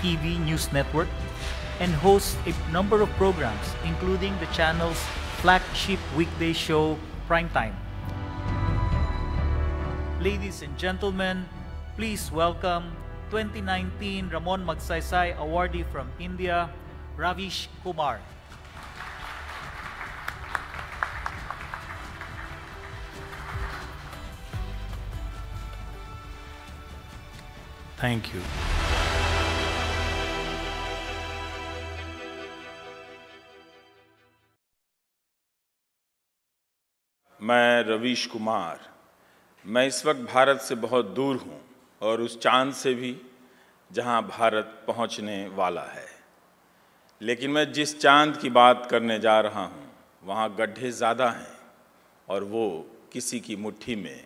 TV News Network and hosts a number of programs, including the channel's flagship weekday show, Primetime. Ladies and gentlemen, please welcome 2019 Ramon Magsaysay awardee from India, Ravish Kumar. Thank you. मैं रवीश कुमार मैं इस वक्त भारत से बहुत दूर हूँ और उस चांद से भी जहाँ भारत पहुँचने वाला है लेकिन मैं जिस चांद की बात करने जा रहा हूँ वहाँ गड्ढे ज़्यादा हैं और वो किसी की मुट्ठी में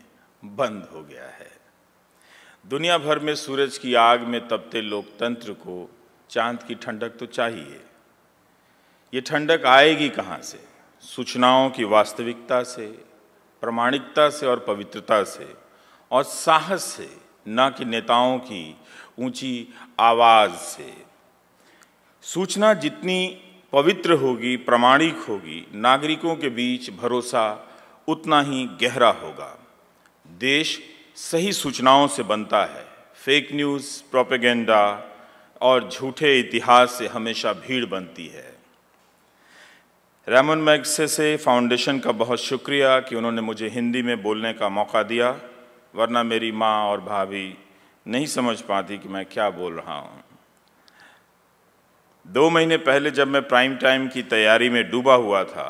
बंद हो गया है दुनिया भर में सूरज की आग में तपते लोकतंत्र को चांद की ठंडक तो चाहिए ये ठंडक आएगी कहाँ से सूचनाओं की वास्तविकता से प्रमाणिकता से और पवित्रता से और साहस से न कि नेताओं की ऊंची आवाज से सूचना जितनी पवित्र होगी प्रामाणिक होगी नागरिकों के बीच भरोसा उतना ही गहरा होगा देश सही सूचनाओं से बनता है फेक न्यूज़ प्रोपेगेंडा और झूठे इतिहास से हमेशा भीड़ बनती है रैमन मैगसे से फाउंडेशन का बहुत शुक्रिया कि उन्होंने मुझे हिंदी में बोलने का मौका दिया वरना मेरी माँ और भाभी नहीं समझ पाती कि मैं क्या बोल रहा हूँ दो महीने पहले जब मैं प्राइम टाइम की तैयारी में डूबा हुआ था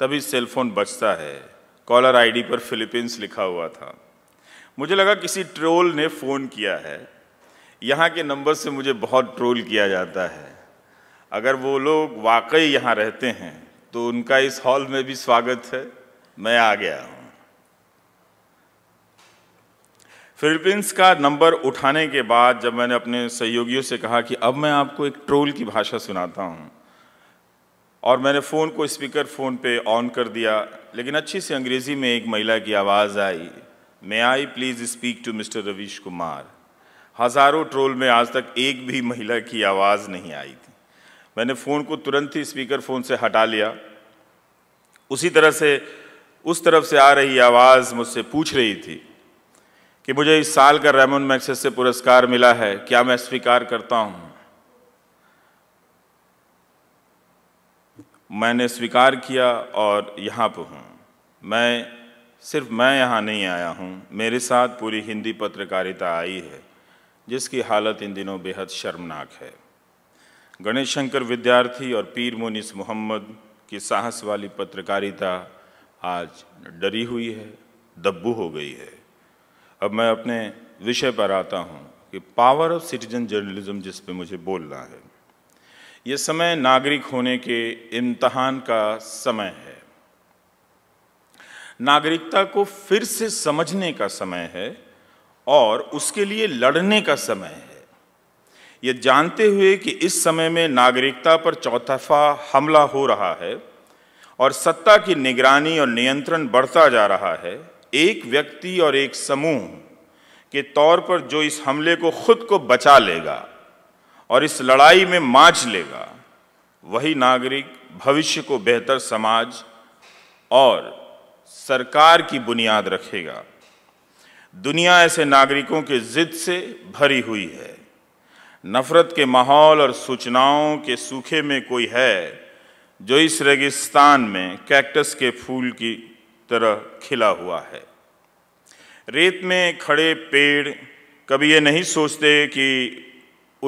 तभी सेलफोन बचता है कॉलर आईडी पर फिलीपींस लिखा हुआ था मुझे लगा किसी ट्रोल ने फ़ोन किया है यहाँ के नंबर से मुझे बहुत ट्रोल किया जाता है अगर वो लोग वाकई यहाँ रहते हैं तो उनका इस हॉल में भी स्वागत है मैं आ गया हूं फिलीपींस का नंबर उठाने के बाद जब मैंने अपने सहयोगियों से कहा कि अब मैं आपको एक ट्रोल की भाषा सुनाता हूं और मैंने फ़ोन को स्पीकर फ़ोन पे ऑन कर दिया लेकिन अच्छी सी अंग्रेज़ी में एक महिला की आवाज़ आई may I please speak to mister Ravish Kumar हज़ारों ट्रोल में आज तक एक भी महिला की आवाज़ नहीं आई थी मैंने फ़ोन को तुरंत ही स्पीकर फ़ोन से हटा लिया उसी तरह से उस तरफ से आ रही आवाज़ मुझसे पूछ रही थी कि मुझे इस साल का रेमन मैक्सेस से पुरस्कार मिला है क्या मैं स्वीकार करता हूँ मैंने स्वीकार किया और यहाँ पर हूँ मैं सिर्फ मैं यहाँ नहीं आया हूँ मेरे साथ पूरी हिंदी पत्रकारिता आई है जिसकी हालत इन दिनों बेहद शर्मनाक है गणेश शंकर विद्यार्थी और पीर मुनिस मोहम्मद की साहस वाली पत्रकारिता आज डरी हुई है दब्बू हो गई है अब मैं अपने विषय पर आता हूँ कि पावर ऑफ सिटीजन जर्नलिज्म जिस पे मुझे बोलना है ये समय नागरिक होने के इम्तहान का समय है नागरिकता को फिर से समझने का समय है और उसके लिए लड़ने का समय है ये जानते हुए कि इस समय में नागरिकता पर चौथफा हमला हो रहा है और सत्ता की निगरानी और नियंत्रण बढ़ता जा रहा है एक व्यक्ति और एक समूह के तौर पर जो इस हमले को खुद को बचा लेगा और इस लड़ाई में माच लेगा वही नागरिक भविष्य को बेहतर समाज और सरकार की बुनियाद रखेगा दुनिया ऐसे नागरिकों के जिद से भरी हुई है नफरत के माहौल और सूचनाओं के सूखे में कोई है जो इस रेगिस्तान में कैक्टस के फूल की तरह खिला हुआ है रेत में खड़े पेड़ कभी ये नहीं सोचते कि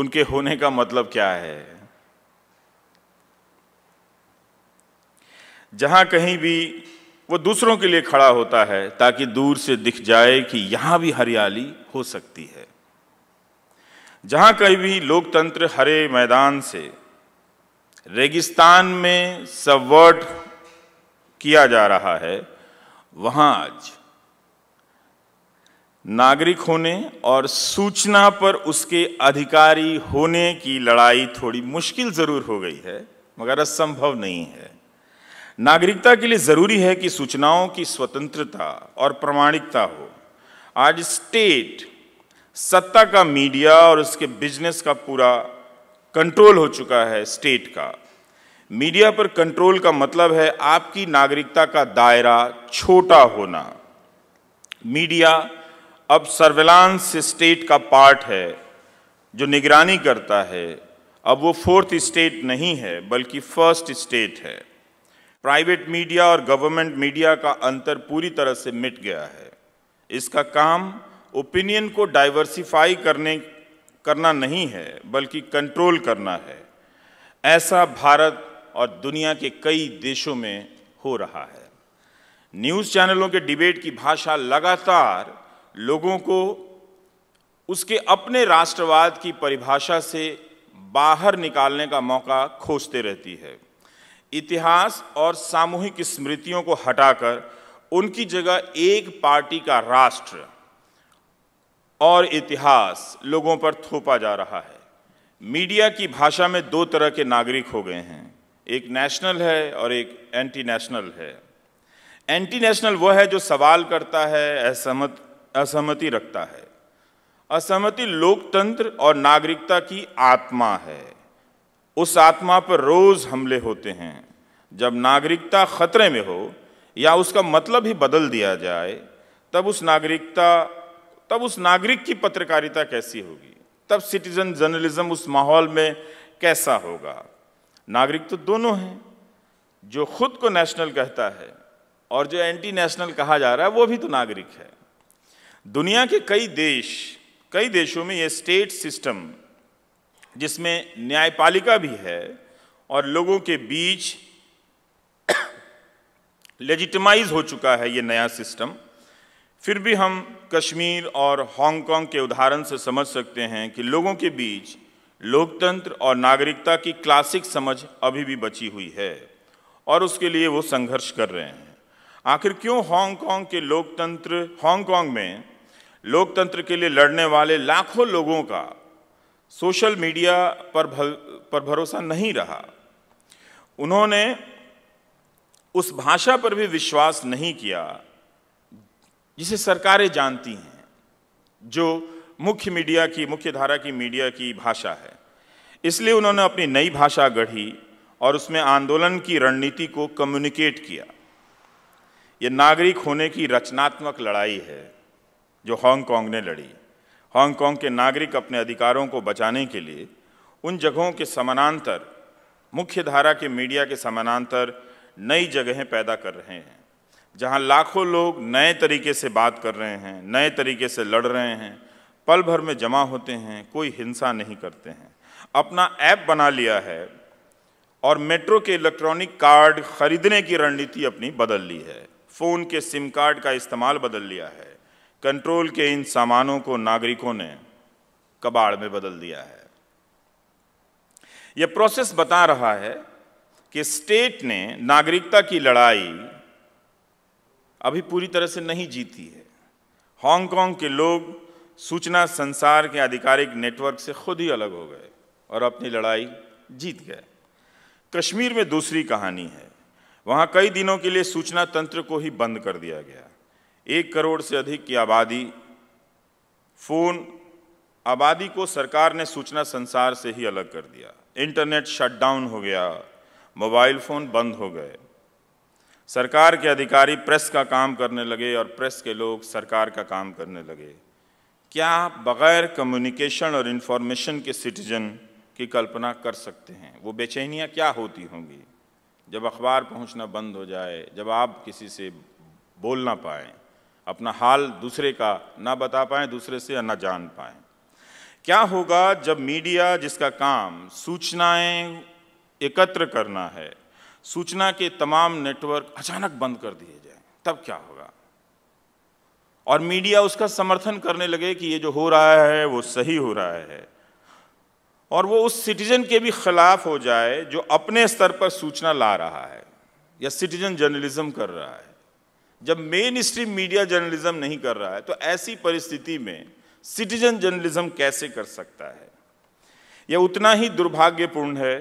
उनके होने का मतलब क्या है जहां कहीं भी वो दूसरों के लिए खड़ा होता है ताकि दूर से दिख जाए कि यहां भी हरियाली हो सकती है जहाँ कहीं भी लोकतंत्र हरे मैदान से रेगिस्तान में सबवर्ट किया जा रहा है वहाँ आज नागरिक होने और सूचना पर उसके अधिकारी होने की लड़ाई थोड़ी मुश्किल ज़रूर हो गई है मगर असंभव नहीं है नागरिकता के लिए ज़रूरी है कि सूचनाओं की स्वतंत्रता और प्रामाणिकता हो आज स्टेट सत्ता का मीडिया और उसके बिजनेस का पूरा कंट्रोल हो चुका है स्टेट का मीडिया पर कंट्रोल का मतलब है आपकी नागरिकता का दायरा छोटा होना मीडिया अब सर्वेलांस स्टेट का पार्ट है जो निगरानी करता है अब वो फोर्थ स्टेट नहीं है बल्कि फर्स्ट स्टेट है प्राइवेट मीडिया और गवर्नमेंट मीडिया का अंतर पूरी तरह से मिट गया है इसका काम ओपिनियन को डाइवर्सिफाई करने करना नहीं है बल्कि कंट्रोल करना है ऐसा भारत और दुनिया के कई देशों में हो रहा है न्यूज़ चैनलों के डिबेट की भाषा लगातार लोगों को उसके अपने राष्ट्रवाद की परिभाषा से बाहर निकालने का मौका खोजते रहती है इतिहास और सामूहिक स्मृतियों को हटाकर उनकी जगह एक पार्टी का राष्ट्र और इतिहास लोगों पर थोपा जा रहा है मीडिया की भाषा में दो तरह के नागरिक हो गए हैं एक नेशनल है और एक एंटी नेशनल है एंटी नेशनल वह है जो सवाल करता है असहमत असहमति रखता है असहमति लोकतंत्र और नागरिकता की आत्मा है उस आत्मा पर रोज हमले होते हैं जब नागरिकता खतरे में हो या उसका मतलब ही बदल दिया जाए तब उस नागरिकता तब उस नागरिक की पत्रकारिता कैसी होगी तब सिटीजन जर्नलिज्म उस माहौल में कैसा होगा नागरिक तो दोनों हैं जो खुद को नेशनल कहता है और जो एंटी नेशनल कहा जा रहा है वो भी तो नागरिक है दुनिया के कई देश कई देशों में ये स्टेट सिस्टम जिसमें न्यायपालिका भी है और लोगों के बीच लेजिटिमाइज हो चुका है ये नया सिस्टम फिर भी हम कश्मीर और हांगकांग के उदाहरण से समझ सकते हैं कि लोगों के बीच लोकतंत्र और नागरिकता की क्लासिक समझ अभी भी बची हुई है और उसके लिए वो संघर्ष कर रहे हैं आखिर क्यों हांगकांग के लोकतंत्र हांगकांग में लोकतंत्र के लिए लड़ने वाले लाखों लोगों का सोशल मीडिया पर भल, पर भरोसा नहीं रहा उन्होंने उस भाषा पर भी विश्वास नहीं किया जिसे सरकारें जानती हैं जो मुख्य मीडिया की मुख्य धारा की मीडिया की भाषा है इसलिए उन्होंने अपनी नई भाषा गढ़ी और उसमें आंदोलन की रणनीति को कम्युनिकेट किया ये नागरिक होने की रचनात्मक लड़ाई है जो हांगकांग ने लड़ी हांगकांग के नागरिक अपने अधिकारों को बचाने के लिए उन जगहों के समानांतर मुख्य धारा के मीडिया के समानांतर नई जगहें पैदा कर रहे हैं जहाँ लाखों लोग नए तरीके से बात कर रहे हैं नए तरीके से लड़ रहे हैं पल भर में जमा होते हैं कोई हिंसा नहीं करते हैं अपना ऐप बना लिया है और मेट्रो के इलेक्ट्रॉनिक कार्ड खरीदने की रणनीति अपनी बदल ली है फ़ोन के सिम कार्ड का इस्तेमाल बदल लिया है कंट्रोल के इन सामानों को नागरिकों ने कबाड़ में बदल दिया है यह प्रोसेस बता रहा है कि स्टेट ने नागरिकता की लड़ाई अभी पूरी तरह से नहीं जीती है हांगकांग के लोग सूचना संसार के आधिकारिक नेटवर्क से खुद ही अलग हो गए और अपनी लड़ाई जीत गए कश्मीर में दूसरी कहानी है वहाँ कई दिनों के लिए सूचना तंत्र को ही बंद कर दिया गया एक करोड़ से अधिक की आबादी फ़ोन आबादी को सरकार ने सूचना संसार से ही अलग कर दिया इंटरनेट शटडाउन हो गया मोबाइल फ़ोन बंद हो गए सरकार के अधिकारी प्रेस का काम करने लगे और प्रेस के लोग सरकार का काम करने लगे क्या बग़ैर कम्युनिकेशन और इन्फॉर्मेशन के सिटीजन की कल्पना कर सकते हैं वो बेचैनियाँ क्या होती होंगी जब अखबार पहुंचना बंद हो जाए जब आप किसी से बोल ना पाए अपना हाल दूसरे का ना बता पाएँ दूसरे से या ना जान पाएँ क्या होगा जब मीडिया जिसका काम सूचनाएं एकत्र करना है सूचना के तमाम नेटवर्क अचानक बंद कर दिए जाएं तब क्या होगा और मीडिया उसका समर्थन करने लगे कि ये जो हो रहा है वो सही हो रहा है और वो उस सिटीजन के भी खिलाफ हो जाए जो अपने स्तर पर सूचना ला रहा है या सिटीजन जर्नलिज्म कर रहा है जब मेन स्ट्रीम मीडिया जर्नलिज्म नहीं कर रहा है तो ऐसी परिस्थिति में सिटीजन जर्नलिज्म कैसे कर सकता है यह उतना ही दुर्भाग्यपूर्ण है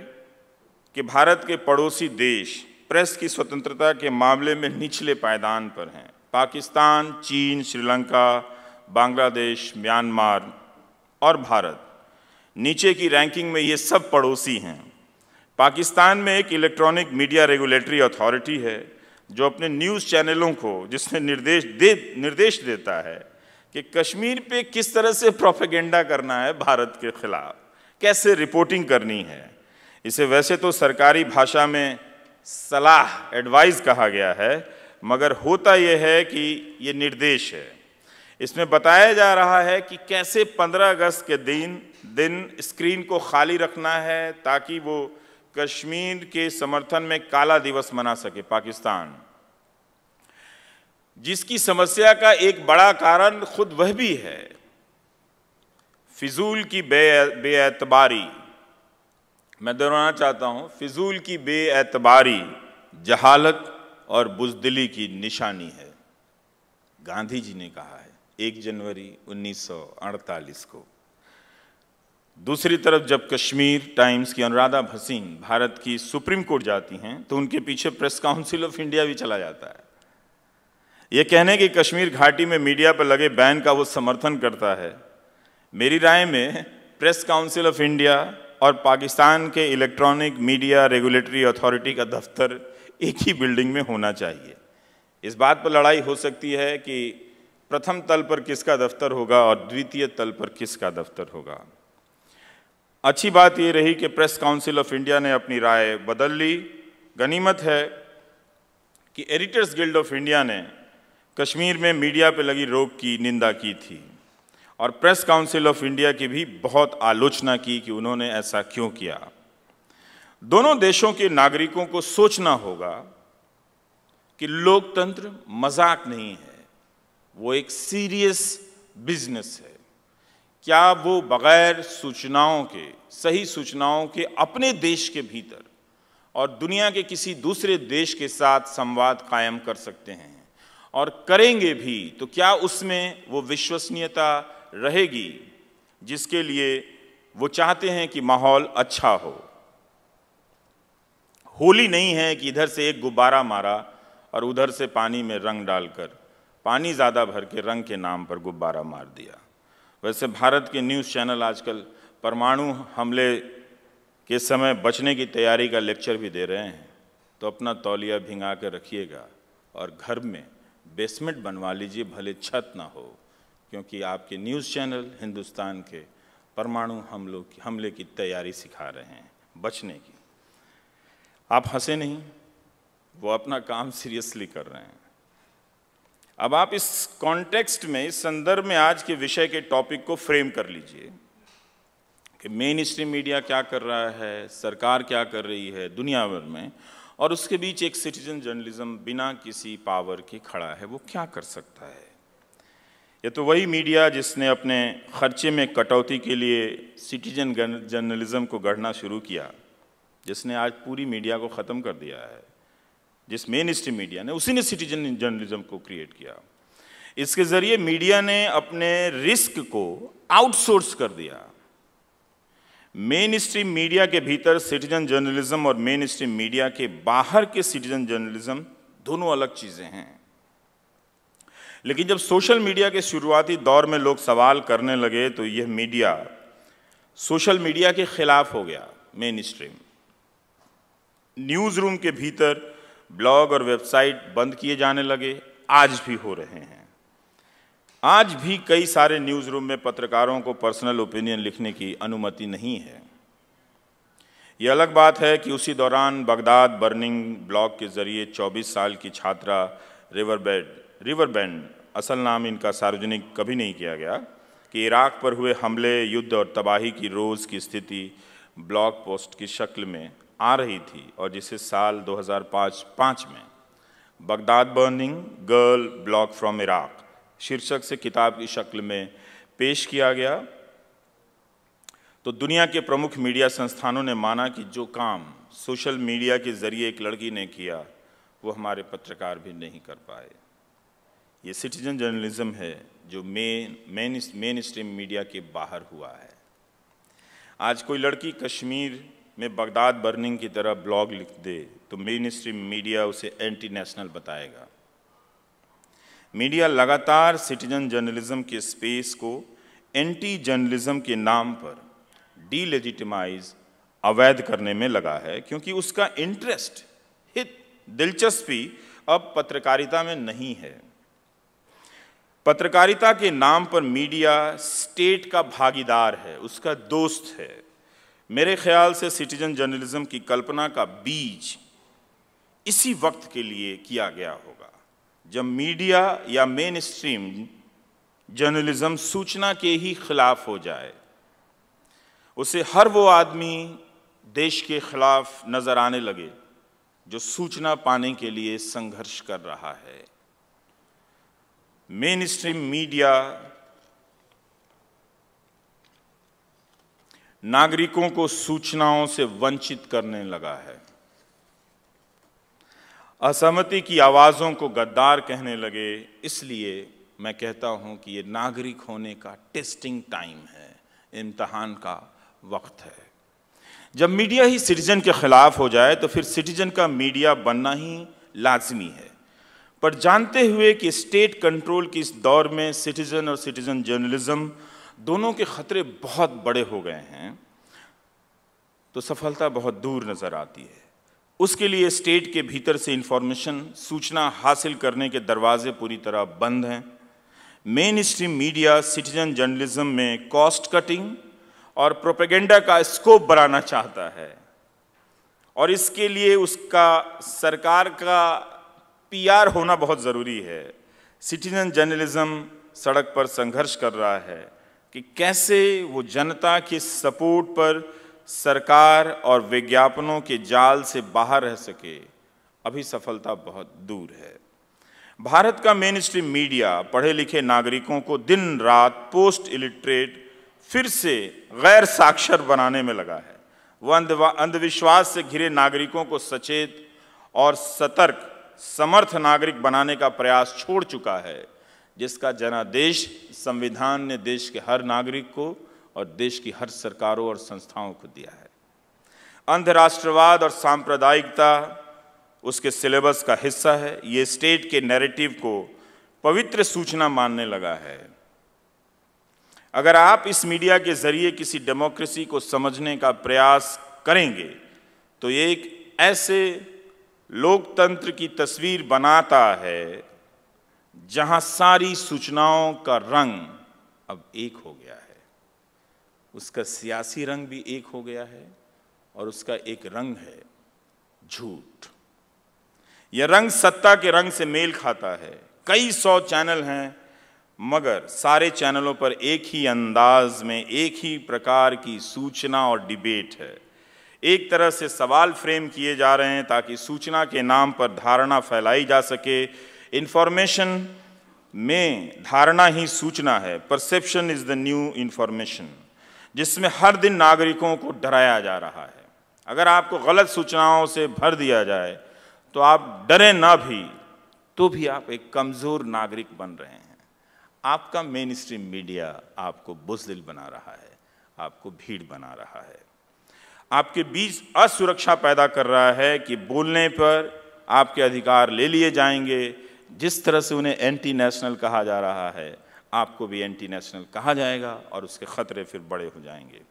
कि भारत के पड़ोसी देश प्रेस की स्वतंत्रता के मामले में निचले पायदान पर हैं पाकिस्तान चीन श्रीलंका बांग्लादेश म्यांमार और भारत नीचे की रैंकिंग में ये सब पड़ोसी हैं पाकिस्तान में एक इलेक्ट्रॉनिक मीडिया रेगुलेटरी अथॉरिटी है जो अपने न्यूज़ चैनलों को जिसने निर्देश दे निर्देश देता है कि कश्मीर पे किस तरह से प्रोपेगेंडा करना है भारत के खिलाफ कैसे रिपोर्टिंग करनी है इसे वैसे तो सरकारी भाषा में सलाह एडवाइस कहा गया है मगर होता यह है कि ये निर्देश है इसमें बताया जा रहा है कि कैसे 15 अगस्त के दिन दिन स्क्रीन को खाली रखना है ताकि वो कश्मीर के समर्थन में काला दिवस मना सके पाकिस्तान जिसकी समस्या का एक बड़ा कारण खुद वह भी है फिजूल की बे मैं दोहराना चाहता हूँ फिजूल की बेएतबारी जहालत और बुजदिली की निशानी है गांधी जी ने कहा है एक जनवरी 1948 को दूसरी तरफ जब कश्मीर टाइम्स की अनुराधा भसीन भारत की सुप्रीम कोर्ट जाती हैं तो उनके पीछे प्रेस काउंसिल ऑफ इंडिया भी चला जाता है ये कहने कि कश्मीर घाटी में मीडिया पर लगे बैन का वो समर्थन करता है मेरी राय में प्रेस काउंसिल ऑफ इंडिया और पाकिस्तान के इलेक्ट्रॉनिक मीडिया रेगुलेटरी अथॉरिटी का दफ्तर एक ही बिल्डिंग में होना चाहिए इस बात पर लड़ाई हो सकती है कि प्रथम तल पर किसका दफ्तर होगा और द्वितीय तल पर किसका दफ्तर होगा अच्छी बात ये रही कि प्रेस काउंसिल ऑफ इंडिया ने अपनी राय बदल ली गनीमत है कि एडिटर्स गिल्ड ऑफ इंडिया ने कश्मीर में मीडिया पर लगी रोक की निंदा की थी और प्रेस काउंसिल ऑफ इंडिया की भी बहुत आलोचना की कि उन्होंने ऐसा क्यों किया दोनों देशों के नागरिकों को सोचना होगा कि लोकतंत्र मजाक नहीं है वो एक सीरियस बिजनेस है क्या वो बगैर सूचनाओं के सही सूचनाओं के अपने देश के भीतर और दुनिया के किसी दूसरे देश के साथ संवाद कायम कर सकते हैं और करेंगे भी तो क्या उसमें वो विश्वसनीयता रहेगी जिसके लिए वो चाहते हैं कि माहौल अच्छा हो होली नहीं है कि इधर से एक गुब्बारा मारा और उधर से पानी में रंग डालकर पानी ज़्यादा भर के रंग के नाम पर गुब्बारा मार दिया वैसे भारत के न्यूज़ चैनल आजकल परमाणु हमले के समय बचने की तैयारी का लेक्चर भी दे रहे हैं तो अपना तौलिया भिंगा कर रखिएगा और घर में बेसमेंट बनवा लीजिए भले छत ना हो क्योंकि आपके न्यूज़ चैनल हिंदुस्तान के परमाणु हमलों की हमले की तैयारी सिखा रहे हैं बचने की आप हंसे नहीं वो अपना काम सीरियसली कर रहे हैं अब आप इस कॉन्टेक्स्ट में इस संदर्भ में आज के विषय के टॉपिक को फ्रेम कर लीजिए कि मेन स्ट्रीम मीडिया क्या कर रहा है सरकार क्या कर रही है दुनिया भर में और उसके बीच एक सिटीजन जर्नलिज्म बिना किसी पावर के खड़ा है वो क्या कर सकता है ये तो वही मीडिया जिसने अपने खर्चे में कटौती के लिए सिटीजन जर्नलिज्म को गढ़ना शुरू किया जिसने आज पूरी मीडिया को ख़त्म कर दिया है जिस मेन स्ट्रीम मीडिया ने उसी ने सिटीजन जर्नलिज्म को क्रिएट किया इसके ज़रिए मीडिया ने अपने रिस्क को आउटसोर्स कर दिया मेन स्ट्रीम मीडिया के भीतर सिटीजन जर्नलिज्म और मेन स्ट्रीम मीडिया के बाहर के सिटीजन जर्नलिज्म दोनों अलग चीज़ें हैं लेकिन जब सोशल मीडिया के शुरुआती दौर में लोग सवाल करने लगे तो यह मीडिया सोशल मीडिया के खिलाफ हो गया मेन स्ट्रीम न्यूज़ रूम के भीतर ब्लॉग और वेबसाइट बंद किए जाने लगे आज भी हो रहे हैं आज भी कई सारे न्यूज़ रूम में पत्रकारों को पर्सनल ओपिनियन लिखने की अनुमति नहीं है यह अलग बात है कि उसी दौरान बगदाद बर्निंग ब्लॉग के जरिए 24 साल की छात्रा रिवरबेड रिवर बैंड असल नाम इनका सार्वजनिक कभी नहीं किया गया कि इराक पर हुए हमले युद्ध और तबाही की रोज़ की स्थिति ब्लॉग पोस्ट की शक्ल में आ रही थी और जिसे साल 2005-5 में Baghdad burning girl blog from Iraq शीर्षक से किताब की शक्ल में पेश किया गया तो दुनिया के प्रमुख मीडिया संस्थानों ने माना कि जो काम सोशल मीडिया के जरिए एक लड़की ने किया वो हमारे पत्रकार भी नहीं कर पाए ये सिटीजन जर्नलिज्म है जो मेन मेन स्ट्रीम मीडिया के बाहर हुआ है आज कोई लड़की कश्मीर में बगदाद बर्निंग की तरह ब्लॉग लिख दे तो मेन स्ट्रीम मीडिया उसे एंटी नेशनल बताएगा मीडिया लगातार सिटीजन जर्नलिज्म के स्पेस को एंटी जर्नलिज्म के नाम पर डीलेजिटिमाइज अवैध करने में लगा है क्योंकि उसका इंटरेस्ट हित दिलचस्पी अब पत्रकारिता में नहीं है पत्रकारिता के नाम पर मीडिया स्टेट का भागीदार है उसका दोस्त है मेरे ख्याल से सिटीजन जर्नलिज्म की कल्पना का बीज इसी वक्त के लिए किया गया होगा जब मीडिया या मेन स्ट्रीम जर्नलिज्म सूचना के ही खिलाफ हो जाए उसे हर वो आदमी देश के खिलाफ नजर आने लगे जो सूचना पाने के लिए संघर्ष कर रहा है mainstream मीडिया नागरिकों को सूचनाओं से वंचित करने लगा है असहमति की आवाज़ों को गद्दार कहने लगे इसलिए मैं कहता हूं कि ये नागरिक होने का टेस्टिंग टाइम है इम्तहान का वक्त है जब मीडिया ही सिटीजन के खिलाफ हो जाए तो फिर सिटीजन का मीडिया बनना ही लाजमी है पर जानते हुए कि स्टेट कंट्रोल के इस दौर में सिटीज़न और सिटीज़न जर्नलिज्म दोनों के खतरे बहुत बड़े हो गए हैं तो सफलता बहुत दूर नज़र आती है उसके लिए स्टेट के भीतर से इंफॉर्मेशन सूचना हासिल करने के दरवाजे पूरी तरह बंद हैं mainstream media citizen journalism में कॉस्ट कटिंग और प्रोपेगेंडा का स्कोप बढ़ाना चाहता है और इसके लिए उसका सरकार का पीआर होना बहुत ज़रूरी है सिटीजन जर्नलिज्म सड़क पर संघर्ष कर रहा है कि कैसे वो जनता के सपोर्ट पर सरकार और विज्ञापनों के जाल से बाहर रह सके अभी सफलता बहुत दूर है भारत का मेन स्ट्रीम मीडिया पढ़े लिखे नागरिकों को दिन रात पोस्ट इलिटरेट फिर से गैर साक्षर बनाने में लगा है वह अंधविश्वास से घिरे नागरिकों को सचेत और सतर्क समर्थ नागरिक बनाने का प्रयास छोड़ चुका है जिसका जनादेश संविधान ने देश के हर नागरिक को और देश की हर सरकारों और संस्थाओं को दिया है अंधराष्ट्रवाद और सांप्रदायिकता उसके सिलेबस का हिस्सा है ये स्टेट के नैरेटिव को पवित्र सूचना मानने लगा है अगर आप इस मीडिया के जरिए किसी डेमोक्रेसी को समझने का प्रयास करेंगे तो एक ऐसे लोकतंत्र की तस्वीर बनाता है जहां सारी सूचनाओं का रंग अब एक हो गया है उसका सियासी रंग भी एक हो गया है और उसका एक रंग है झूठ यह रंग सत्ता के रंग से मेल खाता है कई सौ चैनल हैं मगर सारे चैनलों पर एक ही अंदाज में एक ही प्रकार की सूचना और डिबेट है एक तरह से सवाल फ्रेम किए जा रहे हैं ताकि सूचना के नाम पर धारणा फैलाई जा सके इन्फॉर्मेशन में धारणा ही सूचना है perception is the new information जिसमें हर दिन नागरिकों को डराया जा रहा है अगर आपको गलत सूचनाओं से भर दिया जाए तो आप डरें ना भी तो भी आप एक कमज़ोर नागरिक बन रहे हैं आपका मेन स्ट्रीम मीडिया आपको बुजदिल बना रहा है आपको भीड़ बना रहा है आपके बीच असुरक्षा पैदा कर रहा है कि बोलने पर आपके अधिकार ले लिए जाएंगे जिस तरह से उन्हें एंटी नेशनल कहा जा रहा है आपको भी एंटी नेशनल कहा जाएगा और उसके खतरे फिर बड़े हो जाएंगे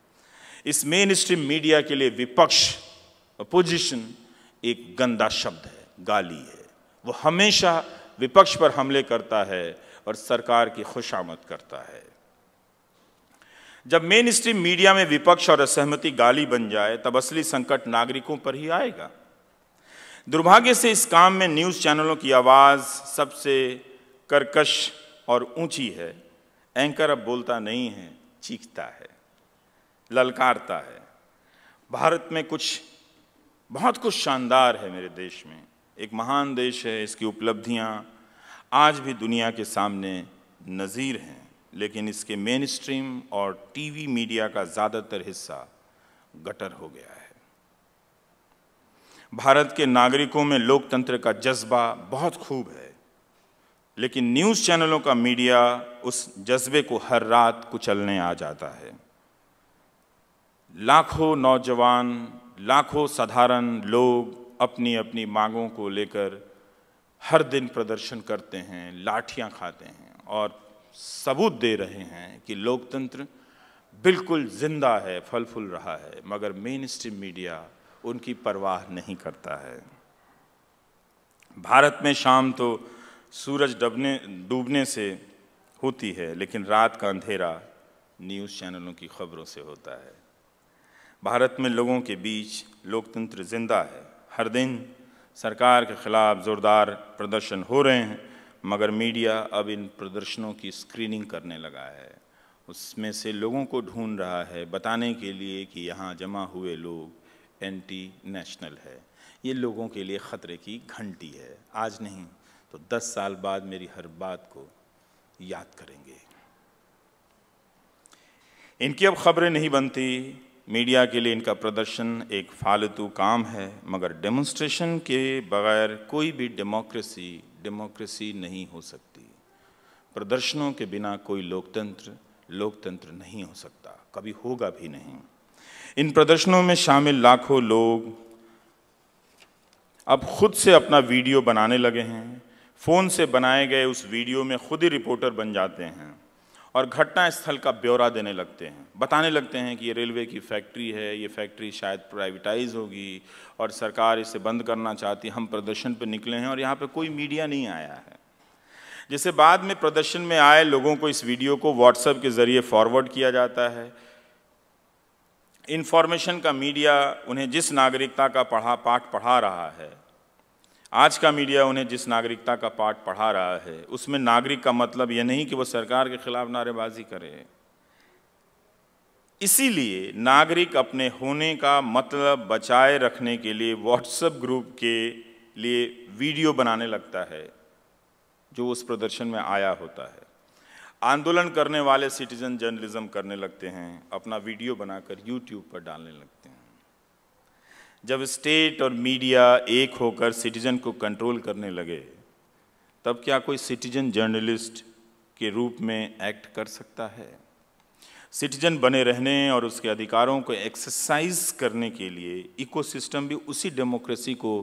इस मेन स्ट्रीम मीडिया के लिए विपक्ष अपोजिशन एक गंदा शब्द है गाली है वो हमेशा विपक्ष पर हमले करता है और सरकार की खुशामद करता है जब मेन स्ट्रीम मीडिया में विपक्ष और असहमति गाली बन जाए तब असली संकट नागरिकों पर ही आएगा दुर्भाग्य से इस काम में न्यूज़ चैनलों की आवाज़ सबसे करकश और ऊंची है एंकर अब बोलता नहीं है चीखता है ललकारता है भारत में कुछ बहुत कुछ शानदार है मेरे देश में एक महान देश है इसकी उपलब्धियां आज भी दुनिया के सामने नज़ीर हैं लेकिन इसके मेन स्ट्रीम और टीवी मीडिया का ज़्यादातर हिस्सा गटर हो गया है भारत के नागरिकों में लोकतंत्र का जज्बा बहुत खूब है लेकिन न्यूज़ चैनलों का मीडिया उस जज्बे को हर रात कुचलने आ जाता है लाखों नौजवान लाखों साधारण लोग अपनी अपनी मांगों को लेकर हर दिन प्रदर्शन करते हैं लाठियां खाते हैं और सबूत दे रहे हैं कि लोकतंत्र बिल्कुल जिंदा है फल फूल रहा है मगर मेन स्ट्रीम मीडिया उनकी परवाह नहीं करता है भारत में शाम तो सूरज डबने डूबने से होती है लेकिन रात का अंधेरा न्यूज़ चैनलों की खबरों से होता है भारत में लोगों के बीच लोकतंत्र जिंदा है हर दिन सरकार के खिलाफ ज़ोरदार प्रदर्शन हो रहे हैं मगर मीडिया अब इन प्रदर्शनों की स्क्रीनिंग करने लगा है उसमें से लोगों को ढूंढ रहा है बताने के लिए कि यहाँ जमा हुए लोग एंटी नेशनल है ये लोगों के लिए ख़तरे की घंटी है आज नहीं तो दस साल बाद मेरी हर बात को याद करेंगे इनकी अब खबरें नहीं बनती मीडिया के लिए इनका प्रदर्शन एक फालतू काम है मगर डेमोन्स्ट्रेशन के बगैर कोई भी डेमोक्रेसी डेमोक्रेसी नहीं हो सकती प्रदर्शनों के बिना कोई लोकतंत्र लोकतंत्र नहीं हो सकता कभी होगा भी नहीं इन प्रदर्शनों में शामिल लाखों लोग अब खुद से अपना वीडियो बनाने लगे हैं फ़ोन से बनाए गए उस वीडियो में खुद ही रिपोर्टर बन जाते हैं और घटना स्थल का ब्यौरा देने लगते हैं बताने लगते हैं कि ये रेलवे की फैक्ट्री है ये फैक्ट्री शायद प्राइवेटाइज होगी और सरकार इसे बंद करना चाहती हम प्रदर्शन पर निकले हैं और यहाँ पर कोई मीडिया नहीं आया है जैसे बाद में प्रदर्शन में आए लोगों को इस वीडियो को व्हाट्सएप के ज़रिए फॉरवर्ड किया जाता है इन्फॉर्मेशन का मीडिया उन्हें जिस नागरिकता का पढ़ा पाठ पढ़ा रहा है आज का मीडिया उन्हें जिस नागरिकता का पाठ पढ़ा रहा है उसमें नागरिक का मतलब यह नहीं कि वह सरकार के खिलाफ नारेबाजी करे इसीलिए नागरिक अपने होने का मतलब बचाए रखने के लिए व्हाट्सएप ग्रुप के लिए वीडियो बनाने लगता है जो उस प्रदर्शन में आया होता है आंदोलन करने वाले सिटीजन जर्नलिज्म करने लगते हैं अपना वीडियो बनाकर यूट्यूब पर डालने लगते हैं जब स्टेट और मीडिया एक होकर सिटीजन को कंट्रोल करने लगे तब क्या कोई सिटीजन जर्नलिस्ट के रूप में एक्ट कर सकता है सिटीजन बने रहने और उसके अधिकारों को एक्सरसाइज करने के लिए इकोसिस्टम भी उसी डेमोक्रेसी को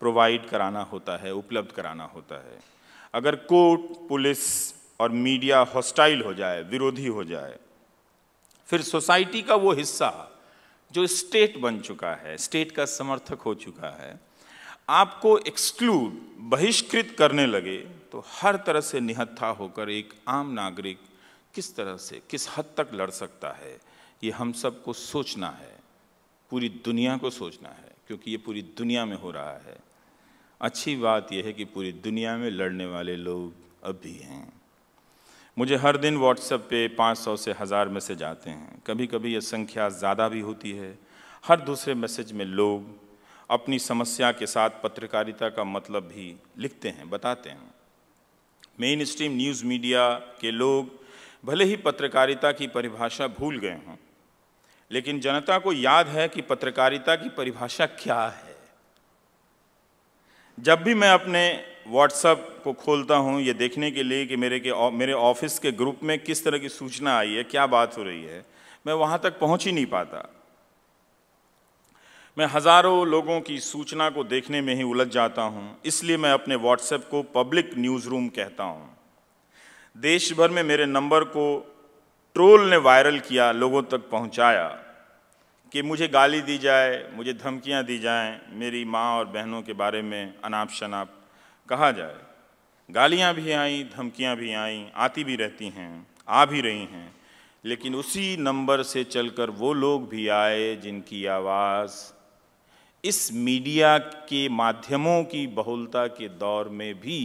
प्रोवाइड कराना होता है उपलब्ध कराना होता है अगर कोर्ट पुलिस और मीडिया हॉस्टाइल हो जाए विरोधी हो जाए फिर सोसाइटी का वो हिस्सा जो स्टेट बन चुका है स्टेट का समर्थक हो चुका है आपको एक्सक्लूड बहिष्कृत करने लगे तो हर तरह से निहत्था होकर एक आम नागरिक किस तरह से किस हद तक लड़ सकता है ये हम सबको सोचना है पूरी दुनिया को सोचना है क्योंकि ये पूरी दुनिया में हो रहा है अच्छी बात यह है कि पूरी दुनिया में लड़ने वाले लोग अब भी हैं मुझे हर दिन व्हाट्सएप पे 500 से हज़ार मैसेज आते हैं कभी कभी ये संख्या ज़्यादा भी होती है हर दूसरे मैसेज में लोग अपनी समस्या के साथ पत्रकारिता का मतलब भी लिखते हैं बताते हैं मेन स्ट्रीम न्यूज़ मीडिया के लोग भले ही पत्रकारिता की परिभाषा भूल गए हों लेकिन जनता को याद है कि पत्रकारिता की परिभाषा क्या है जब भी मैं अपने व्हाट्सअप को खोलता हूँ ये देखने के लिए कि मेरे के मेरे ऑफिस के ग्रुप में किस तरह की सूचना आई है क्या बात हो रही है मैं वहाँ तक पहुँच ही नहीं पाता मैं हज़ारों लोगों की सूचना को देखने में ही उलझ जाता हूँ इसलिए मैं अपने व्हाट्सएप को पब्लिक न्यूज़ रूम कहता हूँ देश भर में मेरे नंबर को ट्रोल ने वायरल किया लोगों तक पहुँचाया कि मुझे गाली दी जाए मुझे धमकियाँ दी जाएँ मेरी माँ और बहनों के बारे में अनाप शनाप कहा जाए गालियाँ भी आई धमकियाँ भी आई आती भी रहती हैं आ भी रही हैं लेकिन उसी नंबर से चलकर वो लोग भी आए जिनकी आवाज़ इस मीडिया के माध्यमों की बहुलता के दौर में भी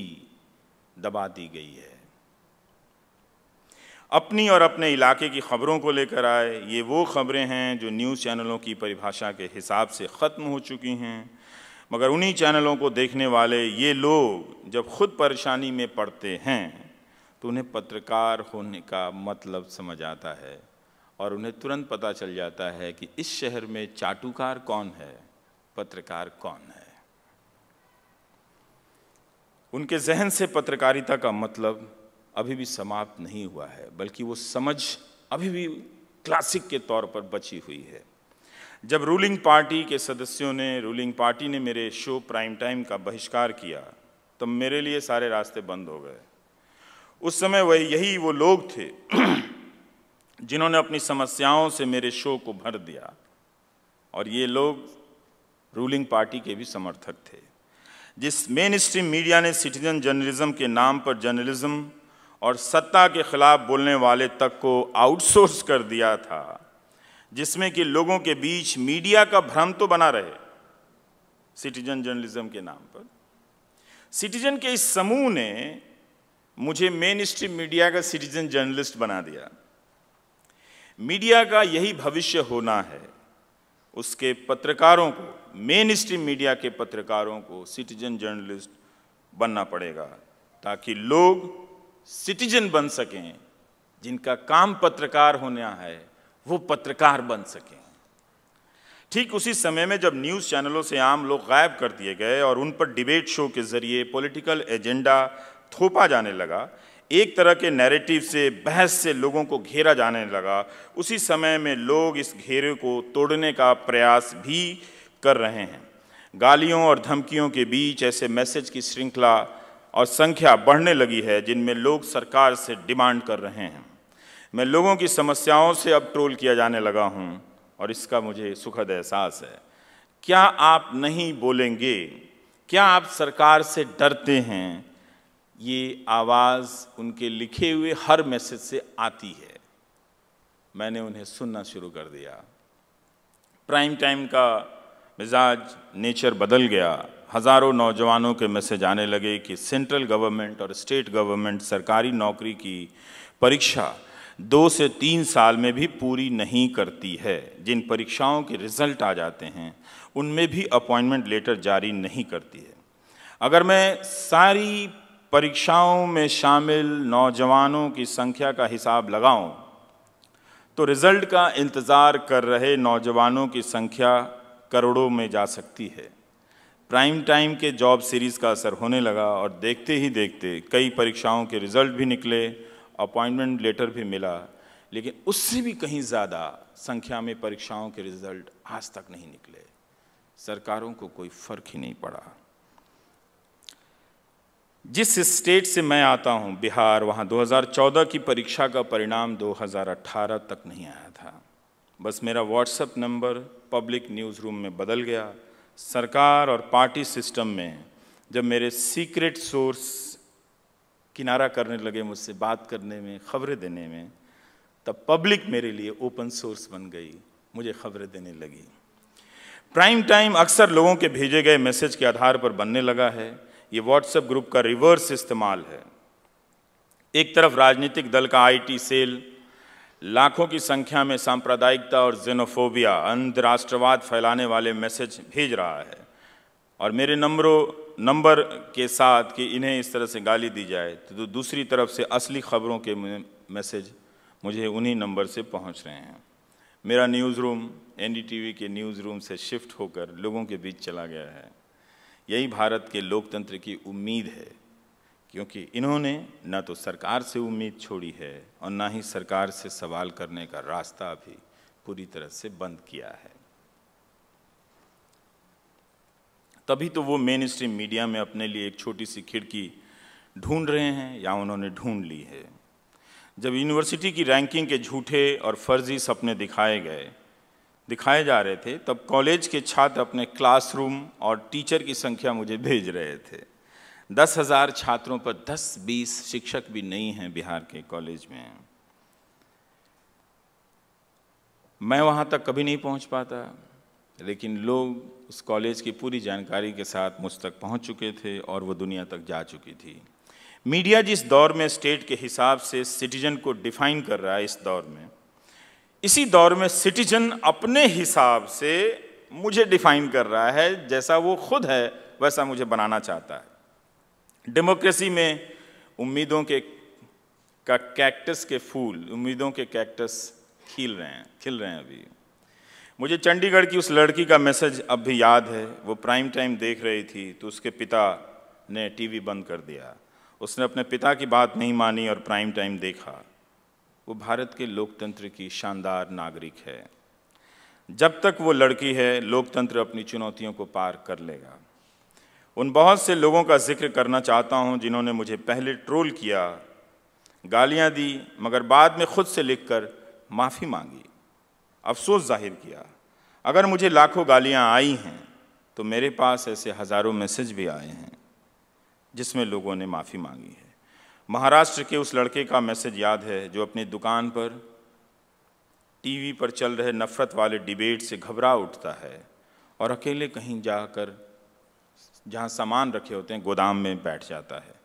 दबा दी गई है अपनी और अपने इलाके की खबरों को लेकर आए ये वो खबरें हैं जो न्यूज़ चैनलों की परिभाषा के हिसाब से ख़त्म हो चुकी हैं मगर उन्हीं चैनलों को देखने वाले ये लोग जब खुद परेशानी में पड़ते हैं तो उन्हें पत्रकार होने का मतलब समझ आता है और उन्हें तुरंत पता चल जाता है कि इस शहर में चाटुकार कौन है पत्रकार कौन है उनके जहन से पत्रकारिता का मतलब अभी भी समाप्त नहीं हुआ है बल्कि वो समझ अभी भी क्लासिक के तौर पर बची हुई है जब रूलिंग पार्टी के सदस्यों ने रूलिंग पार्टी ने मेरे शो प्राइम टाइम का बहिष्कार किया तो मेरे लिए सारे रास्ते बंद हो गए उस समय वही यही वो लोग थे जिन्होंने अपनी समस्याओं से मेरे शो को भर दिया और ये लोग रूलिंग पार्टी के भी समर्थक थे जिस मेन स्ट्रीम मीडिया ने सिटीजन जर्नलिज्म के नाम पर जर्नलिज्म और सत्ता के खिलाफ बोलने वाले तक को आउटसोर्स कर दिया था जिसमें कि लोगों के बीच मीडिया का भ्रम तो बना रहे सिटीजन जर्नलिज्म के नाम पर सिटीजन के इस समूह ने मुझे मेन स्ट्रीम मीडिया का सिटीजन जर्नलिस्ट बना दिया मीडिया का यही भविष्य होना है उसके पत्रकारों को मेन स्ट्रीम मीडिया के पत्रकारों को सिटीजन जर्नलिस्ट बनना पड़ेगा ताकि लोग सिटीजन बन सकें जिनका काम पत्रकार होना है वो पत्रकार बन सकें ठीक उसी समय में जब न्यूज़ चैनलों से आम लोग गायब कर दिए गए और उन पर डिबेट शो के ज़रिए पॉलिटिकल एजेंडा थोपा जाने लगा एक तरह के नैरेटिव से बहस से लोगों को घेरा जाने लगा उसी समय में लोग इस घेरे को तोड़ने का प्रयास भी कर रहे हैं गालियों और धमकियों के बीच ऐसे मैसेज की श्रृंखला और संख्या बढ़ने लगी है जिनमें लोग सरकार से डिमांड कर रहे हैं मैं लोगों की समस्याओं से अब ट्रोल किया जाने लगा हूँ और इसका मुझे सुखद एहसास है क्या आप नहीं बोलेंगे क्या आप सरकार से डरते हैं ये आवाज़ उनके लिखे हुए हर मैसेज से आती है मैंने उन्हें सुनना शुरू कर दिया प्राइम टाइम का मिजाज नेचर बदल गया हज़ारों नौजवानों के मैसेज आने लगे कि सेंट्रल गवर्नमेंट और स्टेट गवर्नमेंट सरकारी नौकरी की परीक्षा दो से तीन साल में भी पूरी नहीं करती है जिन परीक्षाओं के रिजल्ट आ जाते हैं उनमें भी अपॉइंटमेंट लेटर जारी नहीं करती है अगर मैं सारी परीक्षाओं में शामिल नौजवानों की संख्या का हिसाब लगाऊं तो रिजल्ट का इंतज़ार कर रहे नौजवानों की संख्या करोड़ों में जा सकती है प्राइम टाइम के जॉब सीरीज़ का असर होने लगा और देखते ही देखते कई परीक्षाओं के रिज़ल्ट भी निकले अपॉइंटमेंट लेटर भी मिला लेकिन उससे भी कहीं ज़्यादा संख्या में परीक्षाओं के रिजल्ट आज तक नहीं निकले सरकारों को कोई फर्क ही नहीं पड़ा जिस स्टेट से मैं आता हूं बिहार वहां 2014 की परीक्षा का परिणाम 2018 तक नहीं आया था बस मेरा WhatsApp number public newsroom में बदल गया सरकार और पार्टी सिस्टम में जब मेरे सीक्रेट सोर्स किनारा करने लगे मुझसे बात करने में खबरें देने में तब पब्लिक मेरे लिए ओपन सोर्स बन गई मुझे खबरें देने लगी प्राइम टाइम अक्सर लोगों के भेजे गए मैसेज के आधार पर बनने लगा है ये व्हाट्सएप ग्रुप का रिवर्स इस्तेमाल है एक तरफ राजनीतिक दल का आईटी सेल लाखों की संख्या में सांप्रदायिकता और जेनोफोबिया अंधराष्ट्रवाद फैलाने वाले मैसेज भेज रहा है और मेरे नंबरों नंबर के साथ कि इन्हें इस तरह से गाली दी जाए तो दूसरी तरफ से असली ख़बरों के मैसेज मुझे उन्हीं नंबर से पहुंच रहे हैं मेरा न्यूज़ रूम एनडीटीवी के न्यूज़ रूम से शिफ्ट होकर लोगों के बीच चला गया है यही भारत के लोकतंत्र की उम्मीद है क्योंकि इन्होंने न तो सरकार से उम्मीद छोड़ी है और ना ही सरकार से सवाल करने का रास्ता भी पूरी तरह से बंद किया है तभी तो वो मेन स्ट्रीम मीडिया में अपने लिए एक छोटी सी खिड़की ढूंढ रहे हैं या उन्होंने ढूंढ ली है जब यूनिवर्सिटी की रैंकिंग के झूठे और फर्जी सपने दिखाए गए दिखाए जा रहे थे तब कॉलेज के छात्र अपने क्लासरूम और टीचर की संख्या मुझे भेज रहे थे दस हज़ार छात्रों पर दस बीस शिक्षक भी नहीं हैं बिहार के कॉलेज में मैं वहाँ तक कभी नहीं पहुँच पाता लेकिन लोग उस कॉलेज की पूरी जानकारी के साथ मुझ तक पहुंच चुके थे और वो दुनिया तक जा चुकी थी मीडिया जिस दौर में स्टेट के हिसाब से सिटीजन को डिफाइन कर रहा है इस दौर में इसी दौर में सिटीजन अपने हिसाब से मुझे डिफाइन कर रहा है जैसा वो खुद है वैसा मुझे बनाना चाहता है डेमोक्रेसी में उम्मीदों के का कैक्टस के फूल उम्मीदों के कैक्टस खिल रहे हैं खिल रहे हैं अभी मुझे चंडीगढ़ की उस लड़की का मैसेज अब भी याद है वो प्राइम टाइम देख रही थी तो उसके पिता ने टीवी बंद कर दिया उसने अपने पिता की बात नहीं मानी और प्राइम टाइम देखा वो भारत के लोकतंत्र की शानदार नागरिक है जब तक वो लड़की है लोकतंत्र अपनी चुनौतियों को पार कर लेगा उन बहुत से लोगों का जिक्र करना चाहता हूं जिन्होंने मुझे पहले ट्रोल किया गालियां दी मगर बाद में खुद से लिखकर माफ़ी मांगी अफसोस जाहिर किया अगर मुझे लाखों गालियाँ आई हैं तो मेरे पास ऐसे हज़ारों मैसेज भी आए हैं जिसमें लोगों ने माफ़ी मांगी है महाराष्ट्र के उस लड़के का मैसेज याद है जो अपनी दुकान पर टीवी पर चल रहे नफ़रत वाले डिबेट से घबरा उठता है और अकेले कहीं जाकर जहाँ सामान रखे होते हैं गोदाम में बैठ जाता है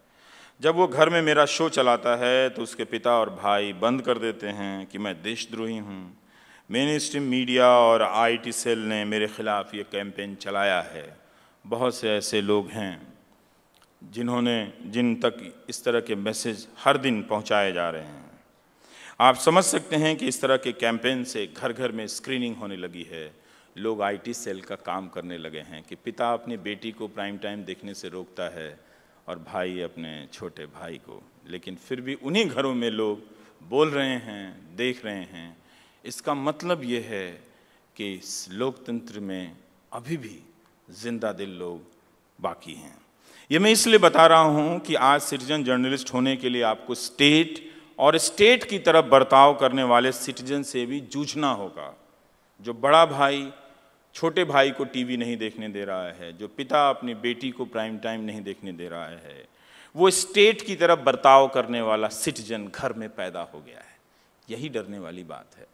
जब वो घर में मेरा शो चलाता है तो उसके पिता और भाई बंद कर देते हैं कि मैं देशद्रोही हूँ मेन स्ट्रीम मीडिया और आईटी सेल ने मेरे ख़िलाफ़ ये कैंपेन चलाया है बहुत से ऐसे लोग हैं जिन्होंने जिन तक इस तरह के मैसेज हर दिन पहुंचाए जा रहे हैं आप समझ सकते हैं कि इस तरह के कैंपेन से घर घर में स्क्रीनिंग होने लगी है लोग आईटी सेल का काम करने लगे हैं कि पिता अपनी बेटी को प्राइम टाइम देखने से रोकता है और भाई अपने छोटे भाई को लेकिन फिर भी उन्हीं घरों में लोग बोल रहे हैं देख रहे हैं इसका मतलब ये है कि इस लोकतंत्र में अभी भी जिंदा दिल लोग बाकी हैं ये मैं इसलिए बता रहा हूँ कि आज सिटीजन जर्नलिस्ट होने के लिए आपको स्टेट और स्टेट की तरफ बर्ताव करने वाले सिटीजन से भी जूझना होगा जो बड़ा भाई छोटे भाई को टीवी नहीं देखने दे रहा है जो पिता अपनी बेटी को प्राइम टाइम नहीं देखने दे रहा है वो स्टेट की तरफ बर्ताव करने वाला सिटीजन घर में पैदा हो गया है यही डरने वाली बात है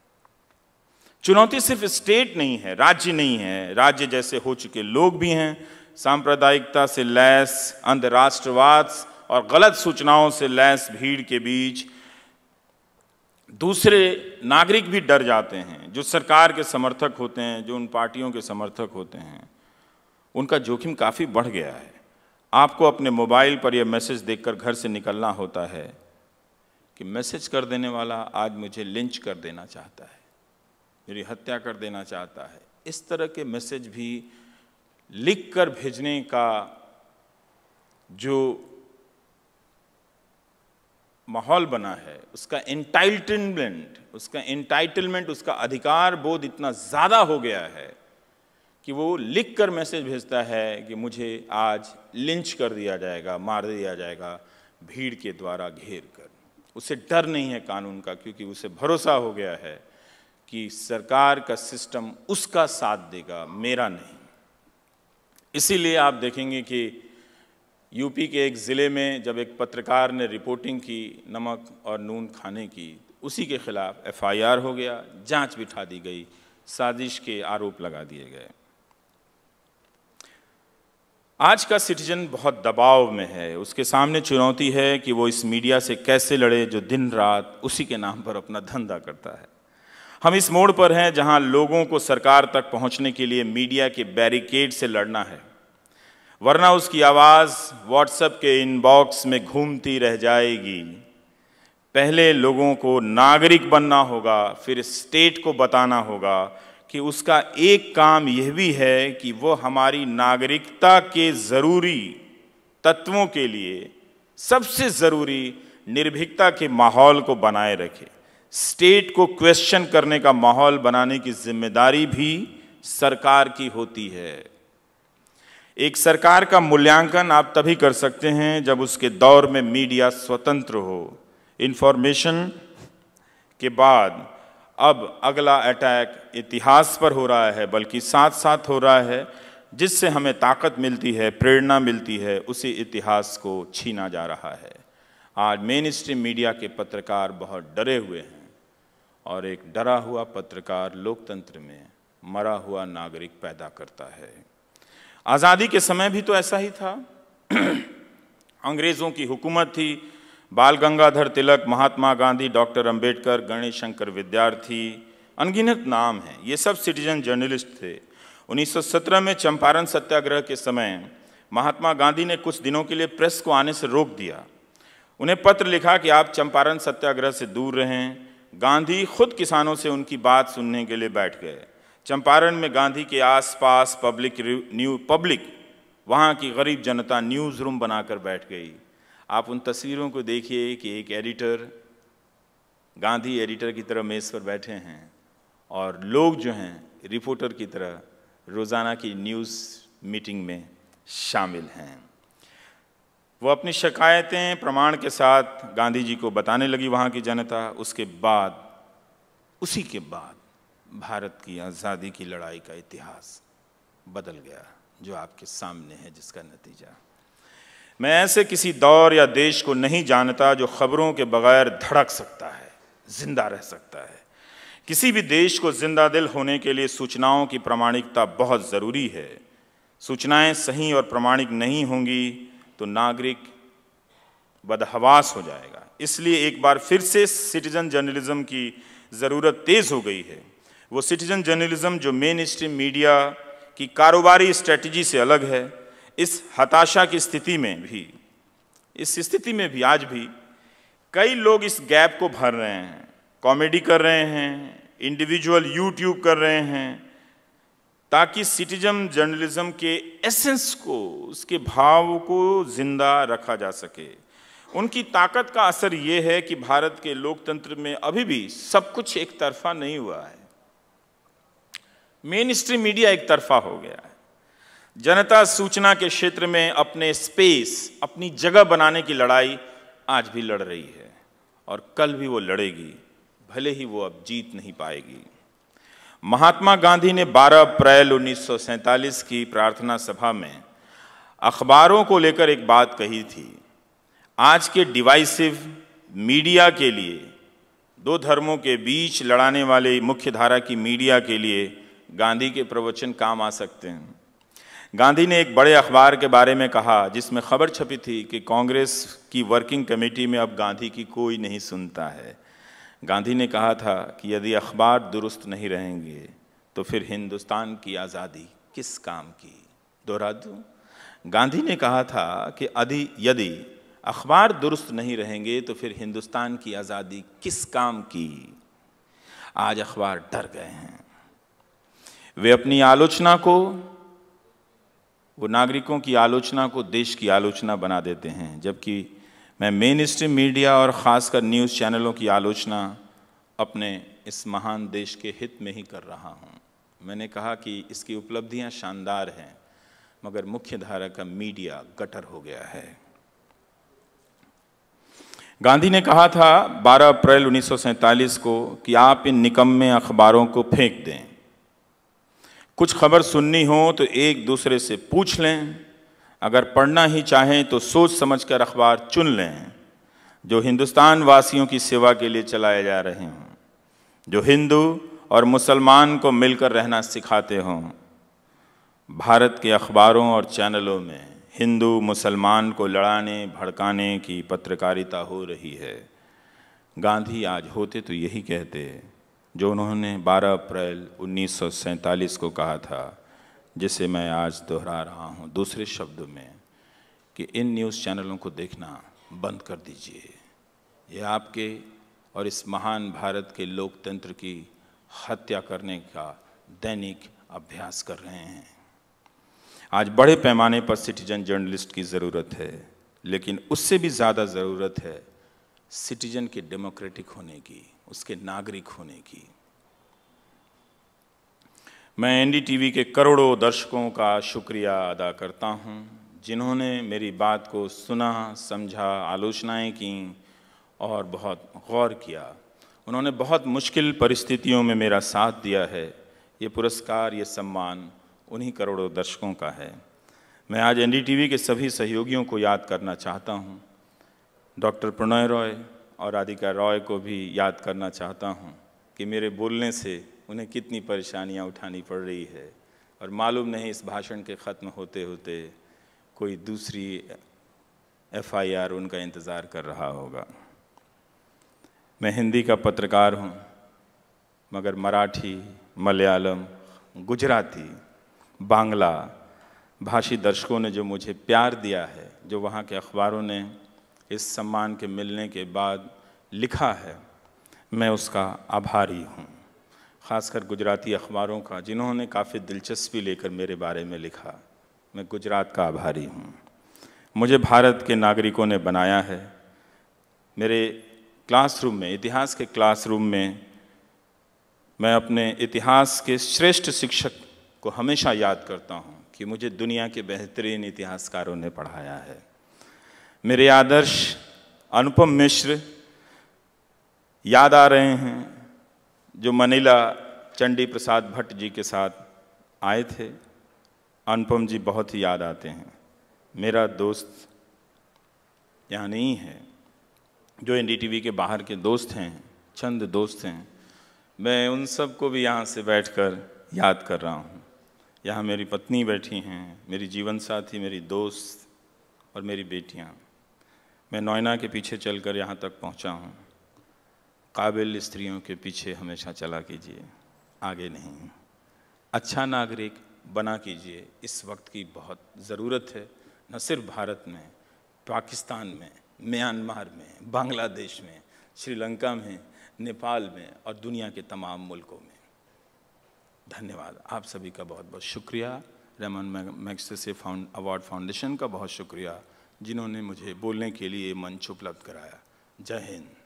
चुनौती सिर्फ स्टेट नहीं है राज्य नहीं है राज्य जैसे हो चुके लोग भी हैं सांप्रदायिकता से लैस अंधराष्ट्रवाद और गलत सूचनाओं से लैस भीड़ के बीच दूसरे नागरिक भी डर जाते हैं जो सरकार के समर्थक होते हैं जो उन पार्टियों के समर्थक होते हैं उनका जोखिम काफ़ी बढ़ गया है आपको अपने मोबाइल पर यह मैसेज देखकर घर से निकलना होता है कि मैसेज कर देने वाला आज मुझे लिंच कर देना चाहता है मेरी हत्या कर देना चाहता है इस तरह के मैसेज भी लिख कर भेजने का जो माहौल बना है उसका एंटाइटलमेंट उसका एंटाइटलमेंट उसका अधिकार बोध इतना ज़्यादा हो गया है कि वो लिख कर मैसेज भेजता है कि मुझे आज लिंच कर दिया जाएगा मार दिया जाएगा भीड़ के द्वारा घेर कर उसे डर नहीं है कानून का क्योंकि उसे भरोसा हो गया है कि सरकार का सिस्टम उसका साथ देगा मेरा नहीं इसीलिए आप देखेंगे कि यूपी के एक ज़िले में जब एक पत्रकार ने रिपोर्टिंग की नमक और नून खाने की उसी के खिलाफ एफआईआर हो गया जांच बिठा दी गई साजिश के आरोप लगा दिए गए आज का सिटीजन बहुत दबाव में है उसके सामने चुनौती है कि वो इस मीडिया से कैसे लड़े जो दिन रात उसी के नाम पर अपना धंधा करता है हम इस मोड़ पर हैं जहां लोगों को सरकार तक पहुंचने के लिए मीडिया के बैरिकेड से लड़ना है वरना उसकी आवाज़ व्हाट्सएप के इनबॉक्स में घूमती रह जाएगी पहले लोगों को नागरिक बनना होगा फिर स्टेट को बताना होगा कि उसका एक काम यह भी है कि वो हमारी नागरिकता के ज़रूरी तत्वों के लिए सबसे ज़रूरी निर्भीकता के माहौल को बनाए रखे स्टेट को क्वेश्चन करने का माहौल बनाने की जिम्मेदारी भी सरकार की होती है एक सरकार का मूल्यांकन आप तभी कर सकते हैं जब उसके दौर में मीडिया स्वतंत्र हो इन्फॉर्मेशन के बाद अब अगला अटैक इतिहास पर हो रहा है बल्कि साथ साथ हो रहा है जिससे हमें ताकत मिलती है प्रेरणा मिलती है उसी इतिहास को छीना जा रहा है आज मेन स्ट्रीम मीडिया के पत्रकार बहुत डरे हुए हैं और एक डरा हुआ पत्रकार लोकतंत्र में मरा हुआ नागरिक पैदा करता है आज़ादी के समय भी तो ऐसा ही था अंग्रेज़ों की हुकूमत थी बाल गंगाधर तिलक महात्मा गांधी डॉक्टर अंबेडकर गणेश शंकर विद्यार्थी अनगिनत नाम हैं ये सब सिटीजन जर्नलिस्ट थे 1917 में चंपारण सत्याग्रह के समय महात्मा गांधी ने कुछ दिनों के लिए प्रेस को आने से रोक दिया उन्हें पत्र लिखा कि आप चंपारण सत्याग्रह से दूर रहें गांधी खुद किसानों से उनकी बात सुनने के लिए बैठ गए चंपारण में गांधी के आसपास पब्लिक न्यू पब्लिक वहाँ की गरीब जनता न्यूज़ रूम बनाकर बैठ गई आप उन तस्वीरों को देखिए कि एक एडिटर गांधी एडिटर की तरह मेज़ पर बैठे हैं और लोग जो हैं रिपोर्टर की तरह रोज़ाना की न्यूज़ मीटिंग में शामिल हैं वो अपनी शिकायतें प्रमाण के साथ गांधी जी को बताने लगी वहाँ की जनता उसके बाद उसी के बाद भारत की आज़ादी की लड़ाई का इतिहास बदल गया जो आपके सामने है जिसका नतीजा मैं ऐसे किसी दौर या देश को नहीं जानता जो खबरों के बगैर धड़क सकता है जिंदा रह सकता है किसी भी देश को जिंदा दिल होने के लिए सूचनाओं की प्रामाणिकता बहुत ज़रूरी है सूचनाएं सही और प्रमाणिक नहीं होंगी तो नागरिक बदहवास हो जाएगा इसलिए एक बार फिर से सिटीजन जर्नलिज्म की ज़रूरत तेज़ हो गई है वो सिटीजन जर्नलिज्म जो मेन स्ट्रीम मीडिया की कारोबारी स्ट्रेटजी से अलग है इस हताशा की स्थिति में भी इस स्थिति में भी आज भी कई लोग इस गैप को भर रहे हैं कॉमेडी कर रहे हैं इंडिविजुअल यूट्यूब कर रहे हैं ताकि सिटीजन जर्नलिज्म के एसेंस को उसके भाव को जिंदा रखा जा सके उनकी ताकत का असर ये है कि भारत के लोकतंत्र में अभी भी सब कुछ एक तरफा नहीं हुआ है मेन स्ट्रीम मीडिया एक तरफा हो गया है जनता सूचना के क्षेत्र में अपने स्पेस अपनी जगह बनाने की लड़ाई आज भी लड़ रही है और कल भी वो लड़ेगी भले ही वो अब जीत नहीं पाएगी महात्मा गांधी ने 12 अप्रैल 1947 की प्रार्थना सभा में अखबारों को लेकर एक बात कही थी आज के डिवाइसिव मीडिया के लिए दो धर्मों के बीच लड़ाने वाले मुख्य धारा की मीडिया के लिए गांधी के प्रवचन काम आ सकते हैं गांधी ने एक बड़े अखबार के बारे में कहा जिसमें खबर छपी थी कि कांग्रेस की वर्किंग कमेटी में अब गांधी की कोई नहीं सुनता है गांधी ने कहा था कि यदि अखबार दुरुस्त नहीं रहेंगे तो फिर हिंदुस्तान की आज़ादी किस काम की दोहरा दू गांधी ने कहा था कि यदि यदि अखबार दुरुस्त नहीं रहेंगे तो फिर हिंदुस्तान की आज़ादी किस काम की आज अखबार डर गए हैं वे अपनी आलोचना को वो नागरिकों की आलोचना को देश की आलोचना बना देते हैं जबकि मैं मेन स्ट्रीम मीडिया और ख़ासकर न्यूज़ चैनलों की आलोचना अपने इस महान देश के हित में ही कर रहा हूँ मैंने कहा कि इसकी उपलब्धियाँ शानदार हैं मगर मुख्य धारा का मीडिया गटर हो गया है गांधी ने कहा था 12 अप्रैल उन्नीस को कि आप इन निकम्मे अखबारों को फेंक दें कुछ खबर सुननी हो तो एक दूसरे से पूछ लें अगर पढ़ना ही चाहें तो सोच समझ कर अखबार चुन लें जो हिंदुस्तान वासियों की सेवा के लिए चलाए जा रहे हों जो हिंदू और मुसलमान को मिलकर रहना सिखाते हों भारत के अखबारों और चैनलों में हिंदू मुसलमान को लड़ाने भड़काने की पत्रकारिता हो रही है गांधी आज होते तो यही कहते जो उन्होंने 12 अप्रैल 1947 को कहा था जिसे मैं आज दोहरा रहा हूँ दूसरे शब्द में कि इन न्यूज़ चैनलों को देखना बंद कर दीजिए यह आपके और इस महान भारत के लोकतंत्र की हत्या करने का दैनिक अभ्यास कर रहे हैं आज बड़े पैमाने पर सिटीजन जर्नलिस्ट की ज़रूरत है लेकिन उससे भी ज़्यादा ज़रूरत है सिटीजन के डेमोक्रेटिक होने की उसके नागरिक होने की मैं एनडीटीवी के करोड़ों दर्शकों का शुक्रिया अदा करता हूं जिन्होंने मेरी बात को सुना समझा आलोचनाएं की और बहुत गौर किया उन्होंने बहुत मुश्किल परिस्थितियों में मेरा साथ दिया है ये पुरस्कार ये सम्मान उन्हीं करोड़ों दर्शकों का है मैं आज एनडीटीवी के सभी सहयोगियों को याद करना चाहता हूँ डॉक्टर प्रणय रॉय और राधिका रॉय को भी याद करना चाहता हूँ कि मेरे बोलने से उन्हें कितनी परेशानियाँ उठानी पड़ रही है और मालूम नहीं इस भाषण के ख़त्म होते होते कोई दूसरी एफआईआर उनका इंतज़ार कर रहा होगा मैं हिंदी का पत्रकार हूँ मगर मराठी मलयालम गुजराती बांग्ला भाषी दर्शकों ने जो मुझे प्यार दिया है जो वहाँ के अखबारों ने इस सम्मान के मिलने के बाद लिखा है मैं उसका आभारी हूँ ख़ासकर गुजराती अखबारों का जिन्होंने काफ़ी दिलचस्पी लेकर मेरे बारे में लिखा मैं गुजरात का आभारी हूँ मुझे भारत के नागरिकों ने बनाया है मेरे क्लासरूम में इतिहास के क्लासरूम में मैं अपने इतिहास के श्रेष्ठ शिक्षक को हमेशा याद करता हूँ कि मुझे दुनिया के बेहतरीन इतिहासकारों ने पढ़ाया है मेरे आदर्श अनुपम मिश्र याद आ रहे हैं जो मनीला चंडी प्रसाद भट्ट जी के साथ आए थे अनुपम जी बहुत ही याद आते हैं मेरा दोस्त यहाँ नहीं है जो एन के बाहर के दोस्त हैं चंद दोस्त हैं मैं उन सब को भी यहाँ से बैठकर याद कर रहा हूँ यहाँ मेरी पत्नी बैठी हैं मेरी जीवन साथी मेरी दोस्त और मेरी बेटियाँ मैं नोयना के पीछे चलकर यहाँ तक पहुँचा हूँ काबिल स्त्रियों के पीछे हमेशा चला कीजिए आगे नहीं अच्छा नागरिक बना कीजिए इस वक्त की बहुत ज़रूरत है न सिर्फ भारत में पाकिस्तान में म्यांमार में बांग्लादेश में श्रीलंका में नेपाल में और दुनिया के तमाम मुल्कों में धन्यवाद आप सभी का बहुत बहुत शुक्रिया Ramon Magsaysay found award foundation का बहुत शुक्रिया जिन्होंने मुझे बोलने के लिए मंच उपलब्ध कराया जय हिंद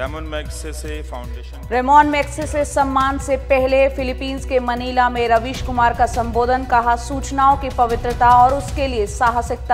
Ramon Magsaysay foundation Ramon Magsaysay सम्मान से पहले फिलीपींस के मनीला में रवीश कुमार का संबोधन कहा सूचनाओं की पवित्रता और उसके लिए साहसिकता